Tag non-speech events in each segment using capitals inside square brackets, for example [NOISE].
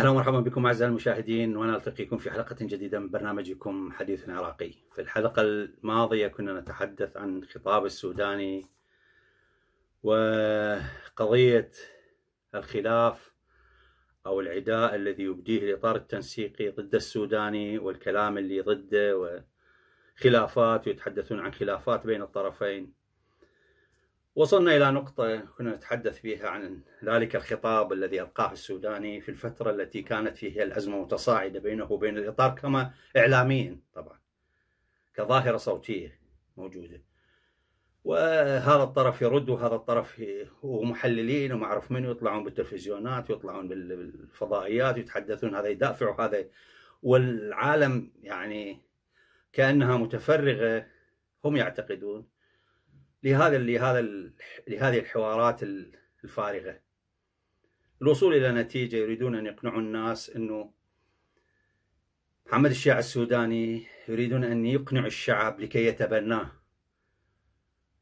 اهلا ومرحبا بكم اعزائي المشاهدين ونلتقيكم في حلقه جديده من برنامجكم حديث عراقي. في الحلقه الماضيه كنا نتحدث عن الخطاب السوداني وقضيه الخلاف او العداء الذي يبديه الاطار التنسيقي ضد السوداني والكلام اللي ضده وخلافات ويتحدثون عن خلافات بين الطرفين. وصلنا إلى نقطة كنا نتحدث فيها عن ذلك الخطاب الذي ألقاه السوداني في الفترة التي كانت فيها الأزمة متصاعدة بينه وبين الإطار كما إعلاميا طبعا كظاهرة صوتية موجودة وهذا الطرف يرد وهذا الطرف ومحللين وما اعرف من يطلعون بالتلفزيونات ويطلعون بالفضائيات يتحدثون هذا يدافع وهذا والعالم يعني كانها متفرغه هم يعتقدون لهذا لهذا لهذه الحوارات الفارغه الوصول الى نتيجه يريدون ان يقنعوا الناس انه محمد الشيعة السوداني يريدون ان يقنعوا الشعب لكي يتبناه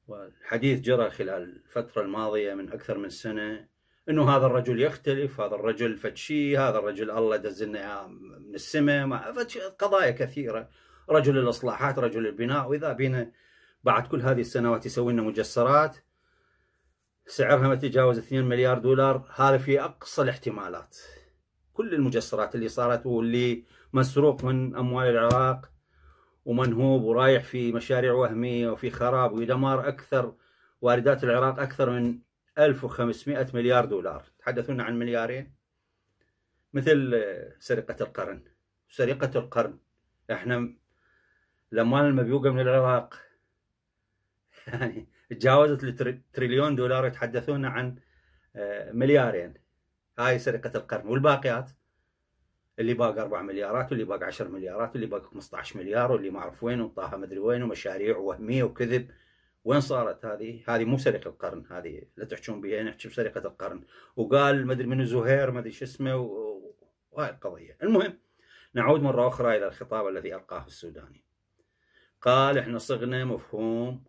والحديث جرى خلال الفتره الماضيه من اكثر من سنه انه هذا الرجل يختلف هذا الرجل فتشي هذا الرجل الله دزلنا من السماء قضايا كثيره رجل الاصلاحات رجل البناء واذا بينا بعد كل هذه السنوات يسوي لنا مجسرات سعرها ما تجاوز 2 مليار دولار هذا في اقصى الاحتمالات كل المجسرات اللي صارت واللي مسروق من اموال العراق ومنهوب ورايح في مشاريع وهميه وفي خراب ودمار اكثر واردات العراق اكثر من 1500 مليار دولار تحدثونا عن مليارين مثل سرقه القرن سرقه القرن احنا الاموال المبيوقه من العراق [LAUGHS] يعني تجاوزت التريليون دولار يتحدثون عن آه، مليارين هاي سرقه القرن والباقيات اللي باق 4 مليارات واللي باق 10 مليارات واللي باق 15 مليار واللي ما اعرف وين وطاها ادري وين ومشاريع وهميه وكذب وين صارت هذه؟ هذه مو سرقه القرن هذه لا تحجون بها نحكي يعني بسرقه القرن وقال ما ادري منو زهير ما ادري شو اسمه وهاي القضيه المهم نعود مره اخرى الى الخطاب الذي القاه السوداني قال احنا صغنا مفهوم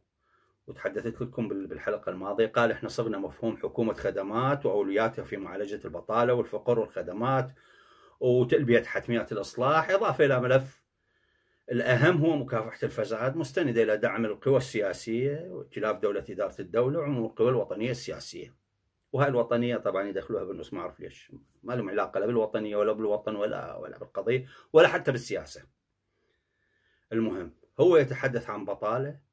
وتحدثت لكم بالحلقة الماضية قال احنا صرنا مفهوم حكومة خدمات وأولوياتها في معالجة البطالة والفقر والخدمات وتلبية حتميات الإصلاح إضافة إلى ملف الأهم هو مكافحة الفساد مستندة إلى دعم القوى السياسية وإتلاف دولة إدارة الدولة وعموم القوى الوطنية السياسية وهاي الوطنية طبعا يدخلوها بالنص ما أعرف ليش ما لهم علاقة لا بالوطنية ولا بالوطن ولا ولا بالقضية ولا حتى بالسياسة المهم هو يتحدث عن بطالة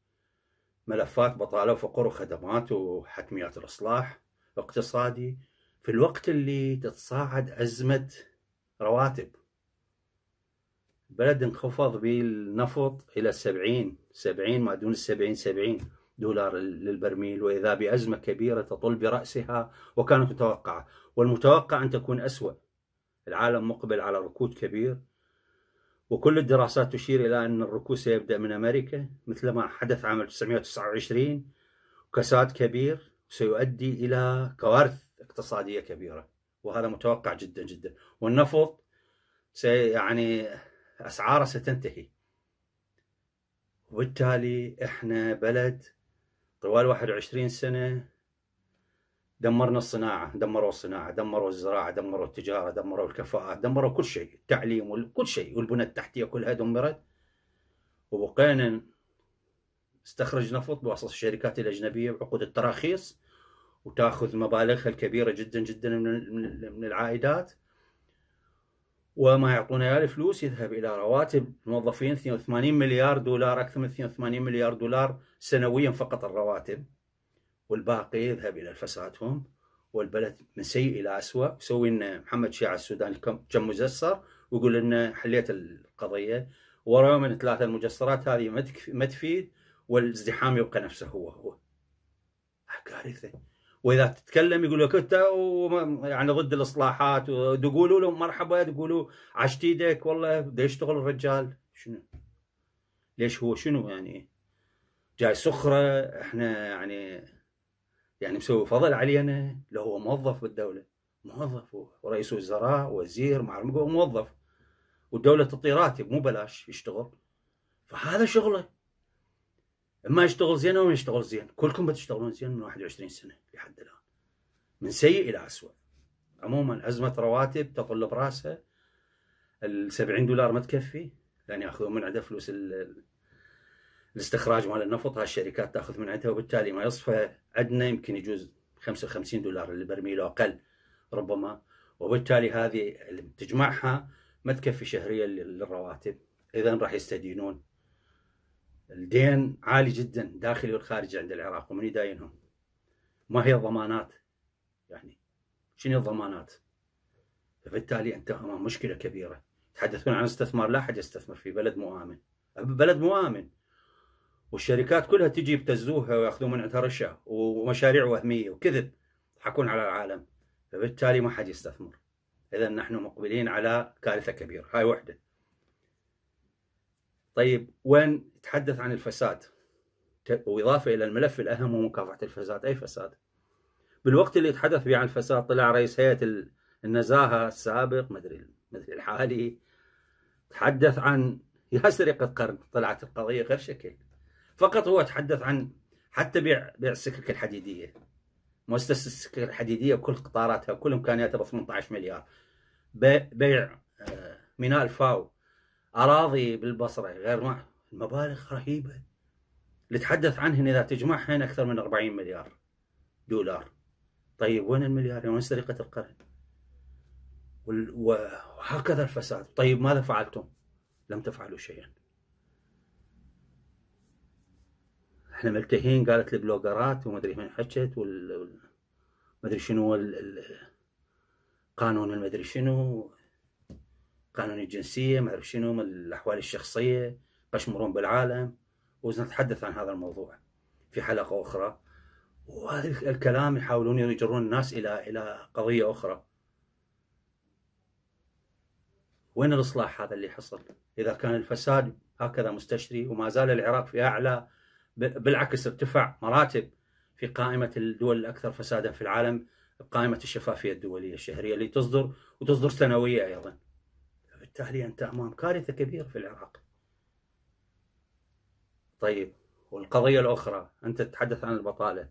ملفات بطاله وفقر وخدمات وحتميات الاصلاح اقتصادي في الوقت اللي تتصاعد ازمه رواتب البلد انخفض بالنفط الى 70 70 ما دون السبعين 70 دولار للبرميل واذا بازمه كبيره تطل براسها وكانت متوقعه والمتوقع ان تكون اسوأ العالم مقبل على ركود كبير وكل الدراسات تشير إلى أن الركود سيبدأ من أمريكا مثل ما حدث عام 1929 كساد كبير سيؤدي إلى كوارث اقتصادية كبيرة وهذا متوقع جدا جدا والنفط سي يعني أسعاره ستنتهي وبالتالي إحنا بلد طوال 21 سنة دمرنا الصناعة دمروا الصناعة دمروا الزراعة دمروا التجارة دمروا الكفاءة دمروا كل شيء التعليم وكل شيء والبنى التحتية كلها دمرت وبقينا استخرج نفط بواسطة الشركات الأجنبية بعقود التراخيص وتاخذ مبالغها الكبيرة جدا جدا من العائدات وما يعطونا الفلوس يذهب الى رواتب الموظفين 82 مليار دولار اكثر من 82 مليار دولار سنويا فقط الرواتب والباقي يذهب إلى الفسادهم والبلد من سيء إلى اسوء يسوي لنا محمد شيعة السوداني كم مجسر ويقول لنا حليت القضية ورا من ثلاثة المجسرات هذه ما تفيد والازدحام يبقى نفسه هو هو كارثة واذا تتكلم يقول لك انت يعني ضد الاصلاحات تقولوا له مرحبا تقولوا عشت ايدك والله بده يشتغل الرجال شنو ليش هو شنو يعني جاي سخره احنا يعني يعني مسوي فضل علينا لو هو موظف بالدوله موظف ورئيس وزراء وزير ما اعرف موظف والدوله تعطيه راتب مو بلاش يشتغل فهذا شغله اما يشتغل زين او ما يشتغل زين كلكم بتشتغلون زين من 21 سنه لحد الان من سيء الى اسوء عموما ازمه رواتب تطل براسها ال 70 دولار ما تكفي لان ياخذون من عنده فلوس الاستخراج مال النفط هالشركات تاخذ من عندها وبالتالي ما يصفى عندنا يمكن يجوز 55 دولار للبرميل اقل ربما وبالتالي هذه اللي تجمعها ما تكفي شهريا للرواتب اذا راح يستدينون الدين عالي جدا داخلي والخارجي عند العراق ومن يداينهم ما هي الضمانات يعني شنو الضمانات فبالتالي انت امام مشكله كبيره تحدثون عن استثمار لا احد يستثمر في بلد مؤامن بلد مؤامن والشركات كلها تجي بتزوها وياخذون من عندها رشه ومشاريع وهميه وكذب يضحكون على العالم فبالتالي ما حد يستثمر اذا نحن مقبلين على كارثه كبيره هاي وحده طيب وين تحدث عن الفساد واضافه الى الملف الاهم هو مكافحه الفساد اي فساد بالوقت اللي تحدث فيه عن الفساد طلع رئيس هيئه النزاهه السابق مدري مدري الحالي تحدث عن يا سرقه قرن طلعت القضيه غير شكل فقط هو تحدث عن حتى بيع بيع السكك الحديديه مؤسسه السكك الحديديه وكل قطاراتها وكل امكانياتها ب 18 مليار بيع آه، ميناء الفاو اراضي بالبصره غير ما المبالغ رهيبه اللي تحدث عنهن اذا تجمعها اكثر من 40 مليار دولار طيب وين المليار؟ يعني وين سرقه القرن وهكذا الفساد طيب ماذا فعلتم لم تفعلوا شيئا احنا ملتهين قالت البلوجرات وما ادري من حكت وما ادري شنو قانون ما ادري شنو قانون الجنسيه ما اعرف شنو الاحوال الشخصيه قشمرون بالعالم ونتحدث عن هذا الموضوع في حلقه اخرى وهذا الكلام يحاولون يجرون الناس الى الى قضيه اخرى وين الاصلاح هذا اللي حصل اذا كان الفساد هكذا مستشري وما زال العراق في اعلى بالعكس ارتفع مراتب في قائمة الدول الأكثر فسادا في العالم بقائمة الشفافية الدولية الشهرية اللي تصدر وتصدر سنوية أيضا بالتالي أنت أمام كارثة كبيرة في العراق طيب والقضية الأخرى أنت تتحدث عن البطالة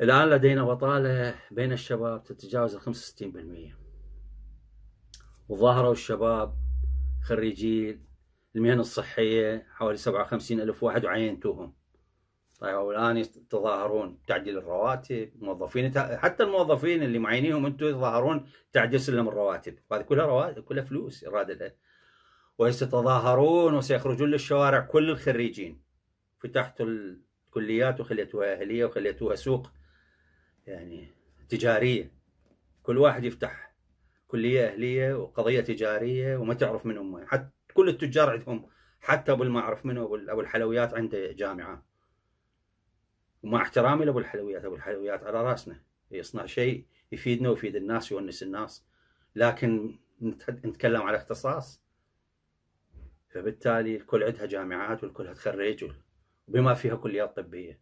الآن لدينا بطالة بين الشباب تتجاوز ال 65% وظاهروا الشباب خريجي المهن الصحية حوالي وخمسين ألف واحد وعينتوهم طيب والآن يتظاهرون تعديل الرواتب موظفين حتى الموظفين اللي معينيهم أنتم يتظاهرون تعديل سلم الرواتب وهذه كلها رواتب كلها فلوس إرادة له ويتظاهرون وسيخرجون للشوارع كل الخريجين فتحتوا الكليات وخليتوها أهلية وخليتوها سوق يعني تجارية كل واحد يفتح كلية أهلية وقضية تجارية وما تعرف من أمه حتى كل التجار عندهم حتى ابو ما اعرف منه ابو الحلويات عنده جامعه ومع احترامي لابو الحلويات ابو الحلويات على راسنا يصنع شيء يفيدنا ويفيد الناس يونس الناس لكن نتكلم على اختصاص فبالتالي الكل عندها جامعات والكل تخرج بما فيها كليات طبيه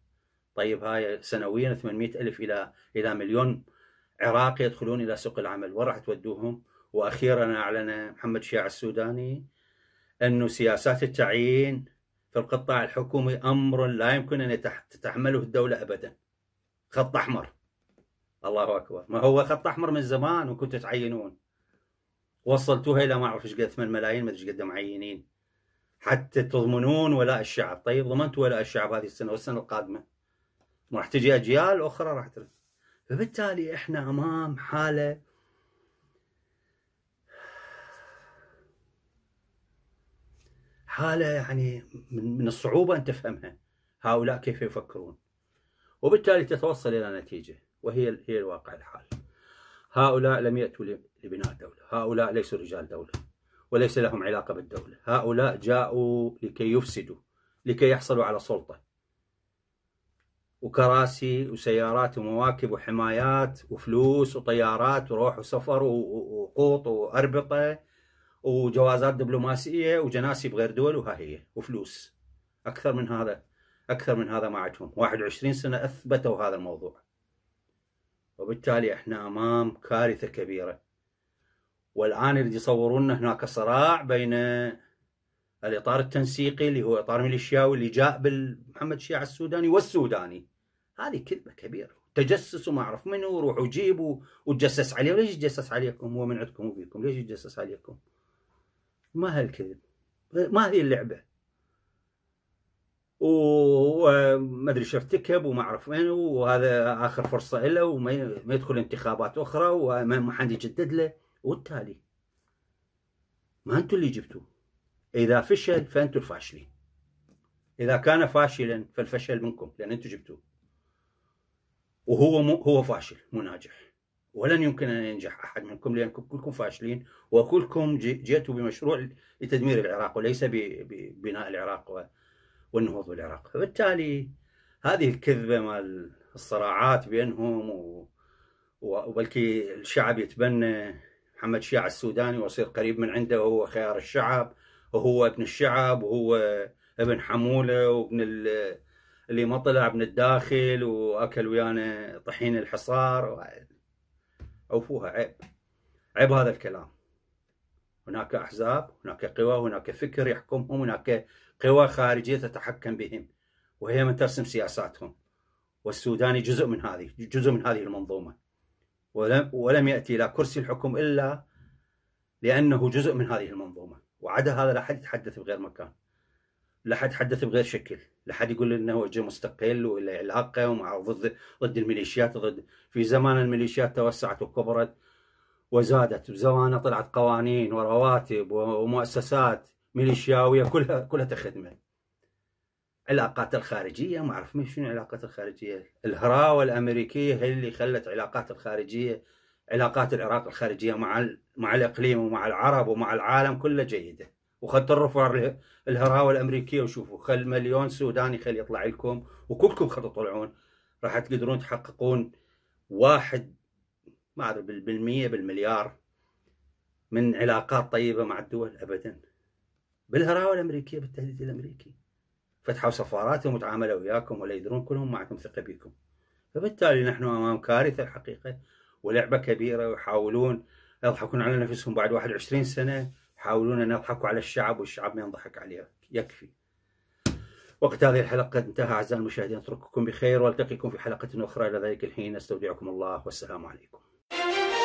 طيب هاي سنويا 800 الف الى الى مليون عراقي يدخلون الى سوق العمل وين راح تودوهم واخيرا اعلن محمد شيع السوداني أن سياسات التعيين في القطاع الحكومي أمر لا يمكن أن تتحمله الدولة أبدا خط أحمر الله أكبر ما هو خط أحمر من زمان وكنتوا تعينون وصلتوها إلى ما أعرف إيش قد 8 ملايين ما أدري قد معينين حتى تضمنون ولاء الشعب طيب ضمنت ولاء الشعب هذه السنة والسنة القادمة راح تجي أجيال أخرى راح ترد فبالتالي إحنا أمام حالة حاله يعني من الصعوبه ان تفهمها هؤلاء كيف يفكرون وبالتالي تتوصل الى نتيجه وهي هي الواقع الحال هؤلاء لم ياتوا لبناء دوله هؤلاء ليسوا رجال دوله وليس لهم علاقه بالدوله هؤلاء جاءوا لكي يفسدوا لكي يحصلوا على سلطه وكراسي وسيارات ومواكب وحمايات وفلوس وطيارات وروح وسفر وقوط واربطه وجوازات دبلوماسيه وجناسي بغير دول وها هي وفلوس اكثر من هذا اكثر من هذا ما عندهم 21 سنه اثبتوا هذا الموضوع وبالتالي احنا امام كارثه كبيره والان اللي يصورون هناك صراع بين الاطار التنسيقي اللي هو اطار ميليشياوي اللي جاء بالمحمد الشيعة السوداني والسوداني هذه كذبه كبيره تجسس وما اعرف منو روحوا جيبوا وتجسس عليه ليش يتجسس عليكم هو من عندكم وبيكم ليش يتجسس عليكم ما هالكذب ما هذه اللعبه وما ادري شو ارتكب وما اعرف وين وهذا اخر فرصه له وما يدخل انتخابات اخرى وما حد يجدد له والتالي ما انتم اللي جبتوه اذا فشل فانتم الفاشلين اذا كان فاشلا فالفشل منكم لان انتم جبتوه وهو مو هو فاشل مو ناجح ولن يمكن أن ينجح أحد منكم لأنكم كلكم فاشلين وكلكم جئتوا بمشروع لتدمير العراق وليس ببناء العراق والنهوض بالعراق فبالتالي هذه الكذبة مال الصراعات بينهم وبلكي الشعب يتبنى محمد شيع السوداني ويصير قريب من عنده وهو خيار الشعب وهو ابن الشعب وهو ابن حمولة وابن اللي ما طلع من الداخل وأكل ويانا طحين الحصار اوفوها عيب عيب هذا الكلام هناك احزاب هناك قوى هناك فكر يحكمهم هناك قوى خارجيه تتحكم بهم وهي من ترسم سياساتهم والسوداني جزء من هذه جزء من هذه المنظومه ولم ولم ياتي الى كرسي الحكم الا لانه جزء من هذه المنظومه وعدا هذا لا حد يتحدث بغير مكان لا حد حدث بغير شكل لا حد يقول انه هو جيش مستقل ولا علاقه ومع ضد ضد الميليشيات ضد في زمان الميليشيات توسعت وكبرت وزادت بزمانه طلعت قوانين ورواتب ومؤسسات ميليشياويه كلها كلها تخدمه علاقات الخارجيه ما اعرف شنو العلاقات الخارجيه الهراوه الامريكيه هي اللي خلت علاقات الخارجيه علاقات العراق الخارجيه مع مع الاقليم ومع العرب ومع العالم كله جيده وخل ترفوا الهراوه الامريكيه وشوفوا خل مليون سوداني خل يطلع لكم وكلكم خل تطلعون راح تقدرون تحققون واحد ما ادري بالمية بالمليار من علاقات طيبه مع الدول ابدا بالهراوه الامريكيه بالتهديد الامريكي فتحوا سفاراتهم وتعاملوا وياكم ولا يدرون كلهم معكم ثقه بكم فبالتالي نحن امام كارثه الحقيقه ولعبه كبيره ويحاولون يضحكون على نفسهم بعد 21 سنه يحاولون أن يضحكوا على الشعب والشعب ما ينضحك عليه يكفي وقت هذه الحلقة انتهى أعزائي المشاهدين أترككم بخير وألتقيكم في حلقة أخرى إلى ذلك الحين أستودعكم الله والسلام عليكم